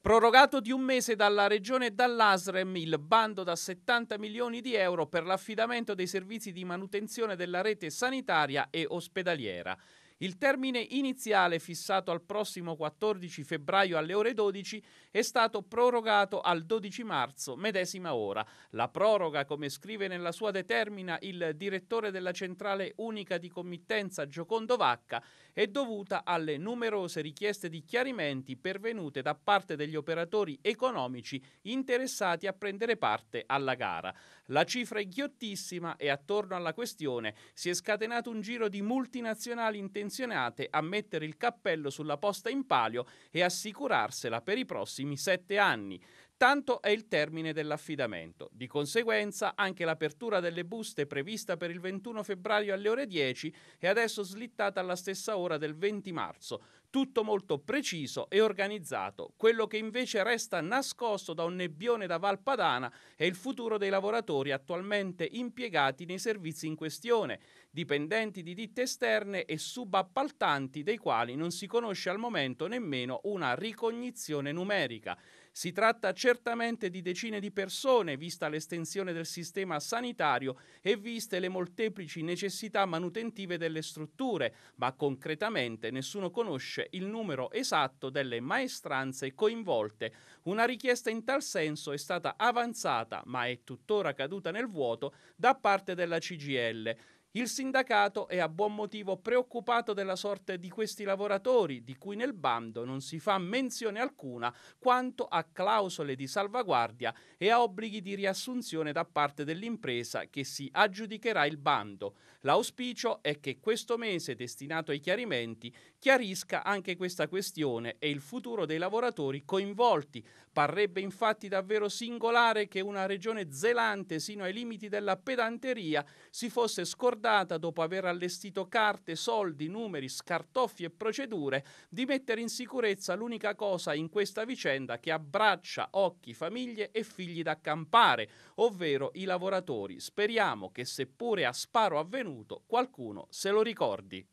Prorogato di un mese dalla Regione e dall'ASREM il bando da 70 milioni di euro per l'affidamento dei servizi di manutenzione della rete sanitaria e ospedaliera. Il termine iniziale fissato al prossimo 14 febbraio alle ore 12 è stato prorogato al 12 marzo, medesima ora. La proroga, come scrive nella sua determina il direttore della centrale unica di committenza Giocondo Vacca, è dovuta alle numerose richieste di chiarimenti pervenute da parte degli operatori economici interessati a prendere parte alla gara. La cifra è ghiottissima e attorno alla questione si è scatenato un giro di multinazionali intenzionali intenzionate a mettere il cappello sulla posta in palio e assicurarsela per i prossimi sette anni tanto è il termine dell'affidamento. Di conseguenza, anche l'apertura delle buste prevista per il 21 febbraio alle ore 10 è adesso slittata alla stessa ora del 20 marzo. Tutto molto preciso e organizzato. Quello che invece resta nascosto da un nebbione da Valpadana è il futuro dei lavoratori attualmente impiegati nei servizi in questione, dipendenti di ditte esterne e subappaltanti dei quali non si conosce al momento nemmeno una ricognizione numerica. Si tratta certamente di decine di persone, vista l'estensione del sistema sanitario e viste le molteplici necessità manutentive delle strutture, ma concretamente nessuno conosce il numero esatto delle maestranze coinvolte. Una richiesta in tal senso è stata avanzata, ma è tuttora caduta nel vuoto, da parte della CGL. Il sindacato è a buon motivo preoccupato della sorte di questi lavoratori, di cui nel bando non si fa menzione alcuna quanto a clausole di salvaguardia e a obblighi di riassunzione da parte dell'impresa che si aggiudicherà il bando. L'auspicio è che questo mese destinato ai chiarimenti chiarisca anche questa questione e il futuro dei lavoratori coinvolti. Parrebbe infatti davvero singolare che una regione zelante sino ai limiti della pedanteria si fosse scordata accordata, dopo aver allestito carte, soldi, numeri, scartoffi e procedure, di mettere in sicurezza l'unica cosa in questa vicenda che abbraccia occhi, famiglie e figli da campare, ovvero i lavoratori. Speriamo che seppure a sparo avvenuto qualcuno se lo ricordi.